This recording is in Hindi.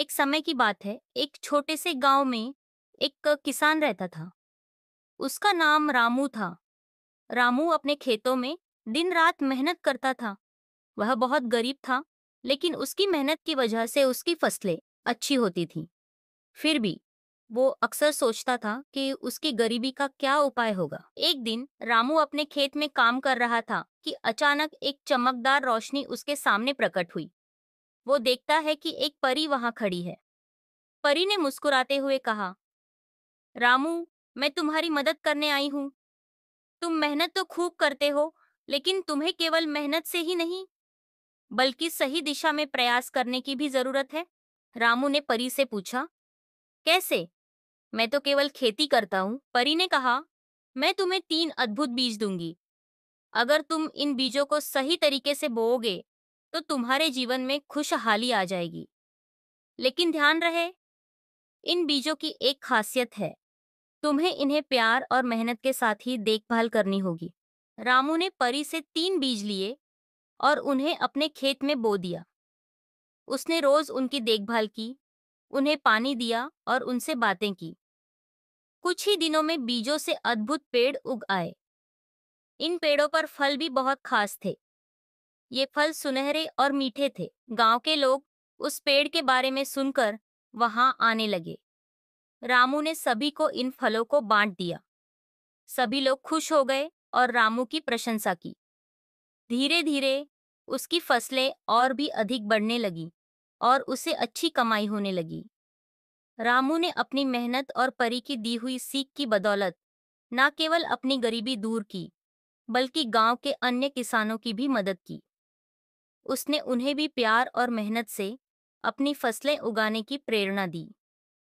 एक समय की बात है एक छोटे से गांव में एक किसान रहता था उसका नाम रामू था रामू अपने खेतों में दिन रात मेहनत करता था वह बहुत गरीब था लेकिन उसकी मेहनत की वजह से उसकी फसलें अच्छी होती थी फिर भी वो अक्सर सोचता था कि उसकी गरीबी का क्या उपाय होगा एक दिन रामू अपने खेत में काम कर रहा था कि अचानक एक चमकदार रोशनी उसके सामने प्रकट हुई वो देखता है कि एक परी वहां खड़ी है परी ने मुस्कुराते हुए कहा रामू मैं तुम्हारी मदद करने आई हूं तुम मेहनत तो खूब करते हो लेकिन तुम्हें केवल मेहनत से ही नहीं बल्कि सही दिशा में प्रयास करने की भी जरूरत है रामू ने परी से पूछा कैसे मैं तो केवल खेती करता हूं परी ने कहा मैं तुम्हें तीन अद्भुत बीज दूंगी अगर तुम इन बीजों को सही तरीके से बोओगे तो तुम्हारे जीवन में खुशहाली आ जाएगी लेकिन ध्यान रहे इन बीजों की एक खासियत है तुम्हें इन्हें प्यार और मेहनत के साथ ही देखभाल करनी होगी रामू ने परी से तीन बीज लिए और उन्हें अपने खेत में बो दिया उसने रोज उनकी देखभाल की उन्हें पानी दिया और उनसे बातें की कुछ ही दिनों में बीजों से अद्भुत पेड़ उग आए इन पेड़ों पर फल भी बहुत खास थे ये फल सुनहरे और मीठे थे गांव के लोग उस पेड़ के बारे में सुनकर वहां आने लगे रामू ने सभी को इन फलों को बांट दिया सभी लोग खुश हो गए और रामू की प्रशंसा की धीरे धीरे उसकी फसलें और भी अधिक बढ़ने लगी और उसे अच्छी कमाई होने लगी रामू ने अपनी मेहनत और परी की दी हुई सीख की बदौलत न केवल अपनी गरीबी दूर की बल्कि गांव के अन्य किसानों की भी मदद की उसने उन्हें भी प्यार और मेहनत से अपनी फसलें उगाने की प्रेरणा दी